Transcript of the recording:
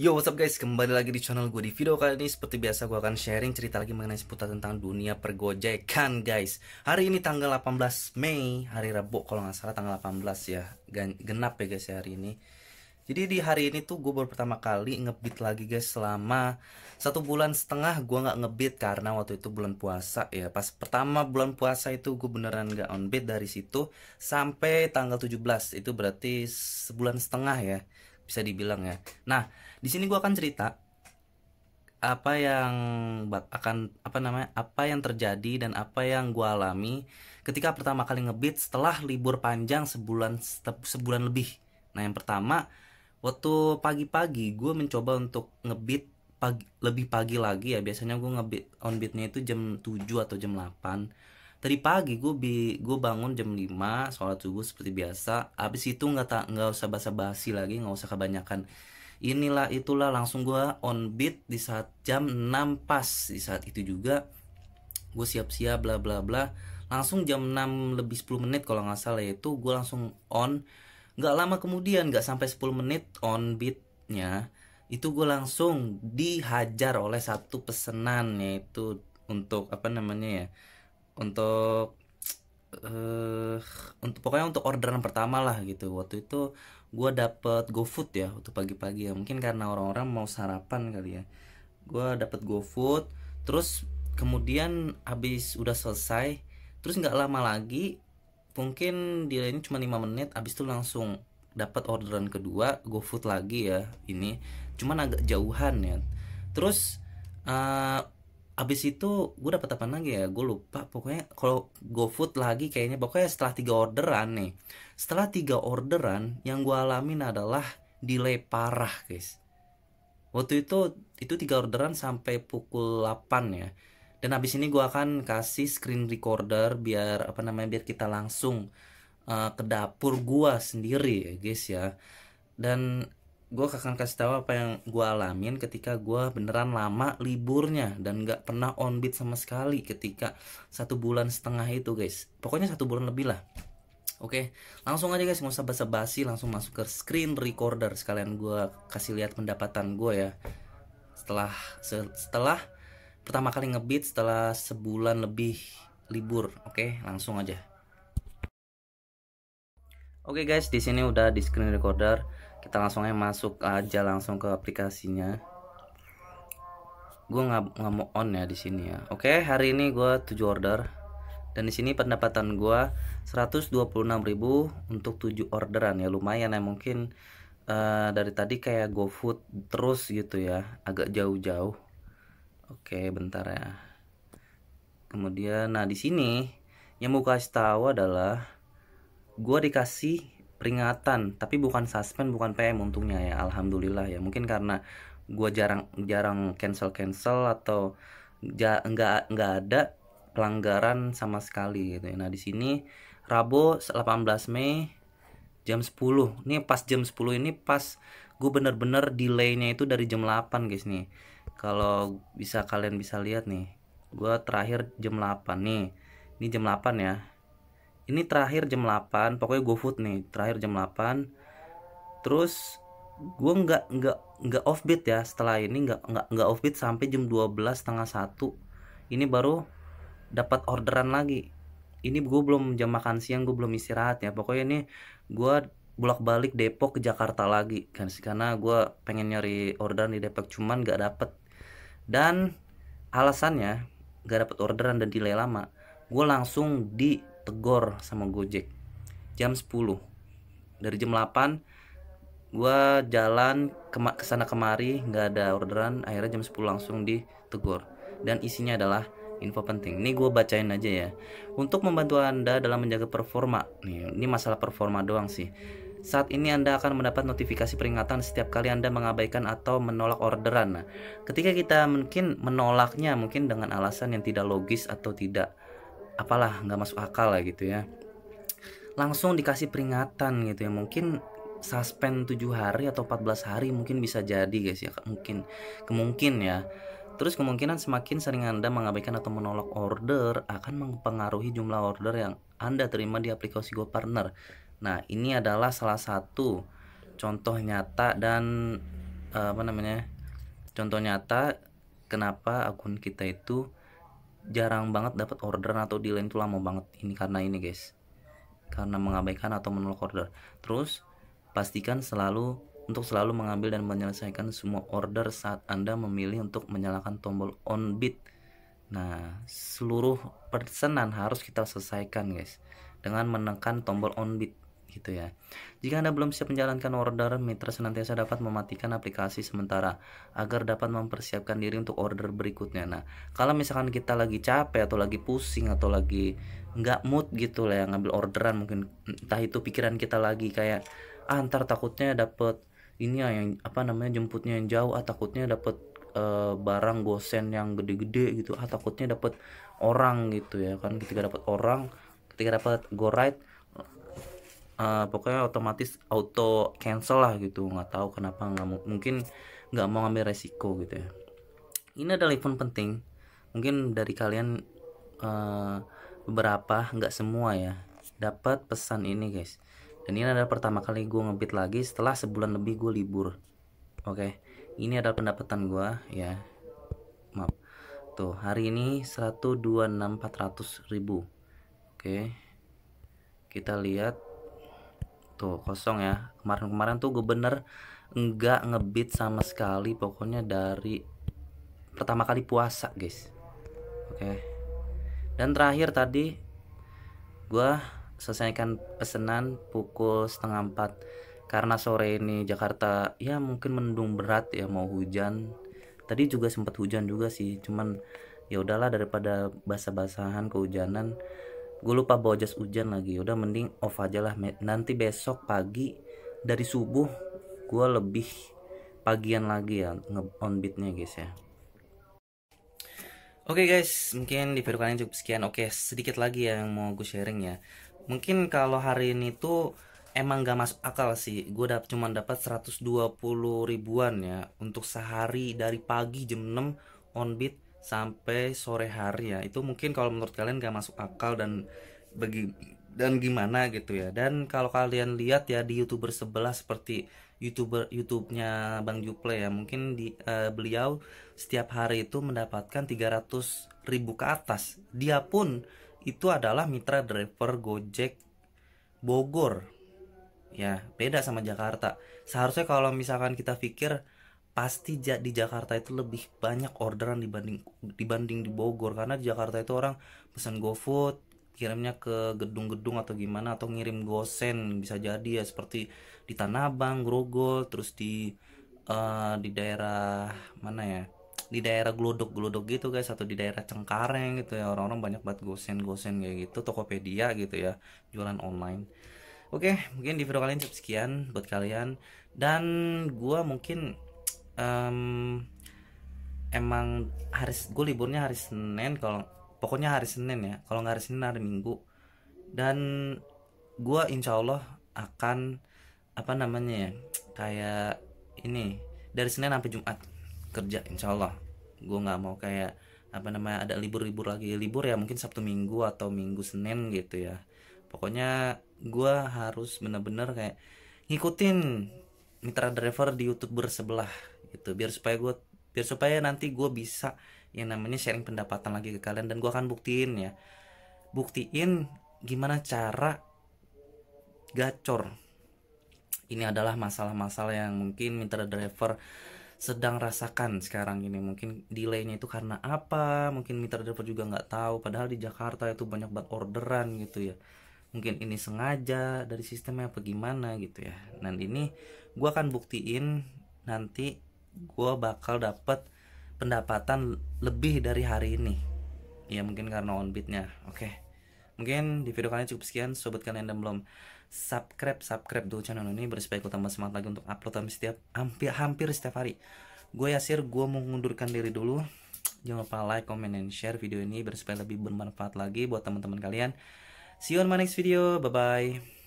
Yo, what's up guys? Kembali lagi di channel gue Di video kali ini seperti biasa gue akan sharing cerita lagi mengenai seputar tentang dunia pergojekan guys Hari ini tanggal 18 Mei, hari Rabu kalau nggak salah tanggal 18 ya Genap ya guys ya hari ini Jadi di hari ini tuh gue baru pertama kali ngebit lagi guys selama Satu bulan setengah gue nggak ngebit karena waktu itu bulan puasa ya Pas pertama bulan puasa itu gue beneran nggak on beat dari situ Sampai tanggal 17 itu berarti sebulan setengah ya bisa dibilang ya Nah di sini gue akan cerita apa yang akan apa namanya apa yang terjadi dan apa yang gue alami ketika pertama kali ngebit setelah libur panjang sebulan sebulan lebih. Nah yang pertama waktu pagi-pagi gue mencoba untuk ngebit pagi, lebih pagi lagi ya biasanya gue ngebit on beatnya itu jam 7 atau jam 8 tadi pagi gue bi gue bangun jam 5 sholat subuh seperti biasa abis itu nggak tak nggak usah basa-basi lagi nggak usah kebanyakan inilah itulah langsung gue on beat di saat jam 6 pas di saat itu juga gue siap-siap bla bla bla langsung jam 6 lebih 10 menit kalau nggak salah itu gue langsung on nggak lama kemudian nggak sampai 10 menit on beatnya itu gue langsung dihajar oleh satu pesenan yaitu untuk apa namanya ya untuk eh uh, untuk pokoknya untuk orderan pertama lah gitu waktu itu gue dapet GoFood ya untuk pagi-pagi ya mungkin karena orang-orang mau sarapan kali ya gue dapet GoFood terus kemudian habis udah selesai terus nggak lama lagi mungkin dia ini cuma lima menit habis itu langsung dapat orderan kedua GoFood lagi ya ini cuman agak jauhan ya terus uh, abis itu gue dapat apa lagi ya gue lupa pokoknya kalau GoFood lagi kayaknya pokoknya setelah tiga orderan nih setelah tiga orderan yang gue alamin adalah delay parah guys waktu itu itu tiga orderan sampai pukul 8 ya dan abis ini gue akan kasih screen recorder biar apa namanya biar kita langsung uh, ke dapur gue sendiri ya guys ya dan gue akan kasih tahu apa yang gue alamin ketika gue beneran lama liburnya dan nggak pernah on beat sama sekali ketika satu bulan setengah itu guys pokoknya satu bulan lebih lah Oke, langsung aja guys, nggak usah basa-basi, langsung masuk ke screen recorder. Sekalian gue kasih lihat pendapatan gue ya. Setelah se setelah pertama kali ngebeat setelah sebulan lebih libur, oke, langsung aja. Oke guys, di sini udah di screen recorder kita langsung aja masuk aja langsung ke aplikasinya gue nggak nggak mau on ya di sini ya oke hari ini gue 7 order dan di sini pendapatan gue 126 ribu untuk 7 orderan ya lumayan ya mungkin uh, dari tadi kayak GoFood terus gitu ya agak jauh-jauh oke bentar ya kemudian nah di sini yang mau kasih tahu adalah gue dikasih peringatan tapi bukan suspend bukan PM untungnya ya alhamdulillah ya mungkin karena gue jarang jarang cancel cancel atau ja, enggak nggak ada pelanggaran sama sekali gitu ya. Nah di sini Rabu 18 Mei jam 10 ini pas jam 10 ini pas gue bener-bener delaynya itu dari jam 8 guys nih kalau bisa kalian bisa lihat nih gue terakhir jam 8 nih ini jam 8 ya ini terakhir jam 8 pokoknya gue food nih terakhir jam 8 terus gue nggak nggak nggak offbeat ya setelah ini nggak nggak nggak offbeat sampai jam 12 setengah satu ini baru dapat orderan lagi ini gue belum jam makan siang gue belum istirahat ya pokoknya ini gue bolak balik Depok ke Jakarta lagi kan karena gue pengen nyari orderan di Depok cuman nggak dapet dan alasannya nggak dapet orderan dan delay lama gue langsung di ditegor sama Gojek jam 10 dari jam 8 gue jalan ke kesana kemari nggak ada orderan akhirnya jam 10 langsung ditegor dan isinya adalah info penting ini gue bacain aja ya untuk membantu anda dalam menjaga performa nih ini masalah performa doang sih saat ini Anda akan mendapat notifikasi peringatan setiap kali Anda mengabaikan atau menolak orderan. Nah, ketika kita mungkin menolaknya mungkin dengan alasan yang tidak logis atau tidak apalah nggak masuk akal lah gitu ya langsung dikasih peringatan gitu ya mungkin suspend 7 hari atau 14 hari mungkin bisa jadi guys ya mungkin kemungkin ya Terus kemungkinan semakin sering Anda mengabaikan atau menolak order akan mempengaruhi jumlah order yang Anda terima di aplikasi Go Partner. Nah, ini adalah salah satu contoh nyata dan eh, apa namanya? Contoh nyata kenapa akun kita itu jarang banget dapat orderan atau delay itu lama banget ini karena ini guys karena mengabaikan atau menolak order terus pastikan selalu untuk selalu mengambil dan menyelesaikan semua order saat Anda memilih untuk menyalakan tombol on bid. Nah, seluruh persenan harus kita selesaikan, guys, dengan menekan tombol on bid gitu ya. Jika Anda belum siap menjalankan order, mitra senantiasa dapat mematikan aplikasi sementara agar dapat mempersiapkan diri untuk order berikutnya. Nah, kalau misalkan kita lagi capek atau lagi pusing atau lagi nggak mood gitu lah ya ngambil orderan mungkin entah itu pikiran kita lagi kayak ah, antar takutnya dapat ini ya yang apa namanya jemputnya yang jauh ah takutnya dapat uh, eh, barang gosen yang gede-gede gitu ah takutnya dapat orang gitu ya kan ketika dapat orang ketika dapat go ride uh, pokoknya otomatis auto cancel lah gitu nggak tahu kenapa nggak mungkin nggak mau ngambil resiko gitu ya ini adalah event penting mungkin dari kalian uh, beberapa nggak semua ya dapat pesan ini guys dan ini adalah pertama kali gue ngebit lagi setelah sebulan lebih gue libur oke okay. ini adalah pendapatan gue ya maaf tuh hari ini 126.400 ribu oke okay. kita lihat tuh kosong ya kemarin-kemarin tuh gue bener nggak ngebit sama sekali pokoknya dari pertama kali puasa guys oke dan terakhir tadi gue selesaikan pesanan pukul setengah empat karena sore ini Jakarta ya mungkin mendung berat ya mau hujan tadi juga sempat hujan juga sih cuman ya udahlah daripada basah-basahan kehujanan gue lupa bawa jas hujan lagi udah mending off aja lah nanti besok pagi dari subuh gue lebih pagian lagi ya nge on beatnya guys ya Oke okay guys, mungkin di video kali ini cukup sekian. Oke, okay, sedikit lagi ya yang mau gue sharing ya. Mungkin kalau hari ini tuh emang gak masuk akal sih. Gue dap cuma dapat 120 ribuan ya untuk sehari dari pagi jam 6 on beat sampai sore hari ya itu mungkin kalau menurut kalian gak masuk akal dan bagi dan gimana gitu ya dan kalau kalian lihat ya di youtuber sebelah seperti youtuber YouTube-nya Bang Juple ya mungkin di uh, beliau setiap hari itu mendapatkan 300 ribu ke atas dia pun itu adalah mitra driver Gojek Bogor ya beda sama Jakarta seharusnya kalau misalkan kita pikir pasti di Jakarta itu lebih banyak orderan dibanding dibanding di Bogor karena di Jakarta itu orang pesan GoFood kirimnya ke gedung-gedung atau gimana atau ngirim gosen bisa jadi ya seperti di Tanah Abang, Grogol, terus di uh, di daerah mana ya? Di daerah Glodok-Glodok gitu guys atau di daerah Cengkareng gitu ya orang-orang banyak banget gosen-gosen kayak gitu, Tokopedia gitu ya, jualan online. Oke, mungkin di video kali ini cukup sekian buat kalian dan gua mungkin um, emang hari gue liburnya hari Senin kalau pokoknya hari Senin ya kalau nggak hari Senin hari Minggu dan gue insya Allah akan apa namanya ya kayak ini dari Senin sampai Jumat kerja insya Allah gue nggak mau kayak apa namanya ada libur-libur lagi libur ya mungkin Sabtu Minggu atau Minggu Senin gitu ya pokoknya gue harus bener-bener kayak ngikutin mitra driver di youtuber sebelah gitu biar supaya gue biar supaya nanti gue bisa yang namanya sharing pendapatan lagi ke kalian dan gue akan buktiin ya buktiin gimana cara gacor ini adalah masalah-masalah yang mungkin mitra driver sedang rasakan sekarang ini mungkin delaynya itu karena apa mungkin mitra driver juga nggak tahu padahal di Jakarta itu banyak banget orderan gitu ya mungkin ini sengaja dari sistemnya apa gimana gitu ya dan ini gue akan buktiin nanti gue bakal dapat pendapatan lebih dari hari ini ya mungkin karena on beatnya oke okay. mungkin di video kali ini cukup sekian sobat kalian yang belum subscribe subscribe dulu channel ini bersupaya gue tambah semangat lagi untuk upload hampir setiap hampir hampir setiap hari gue Yasir gue mengundurkan diri dulu jangan lupa like comment and share video ini bersupaya lebih bermanfaat lagi buat teman-teman kalian see you on my next video bye bye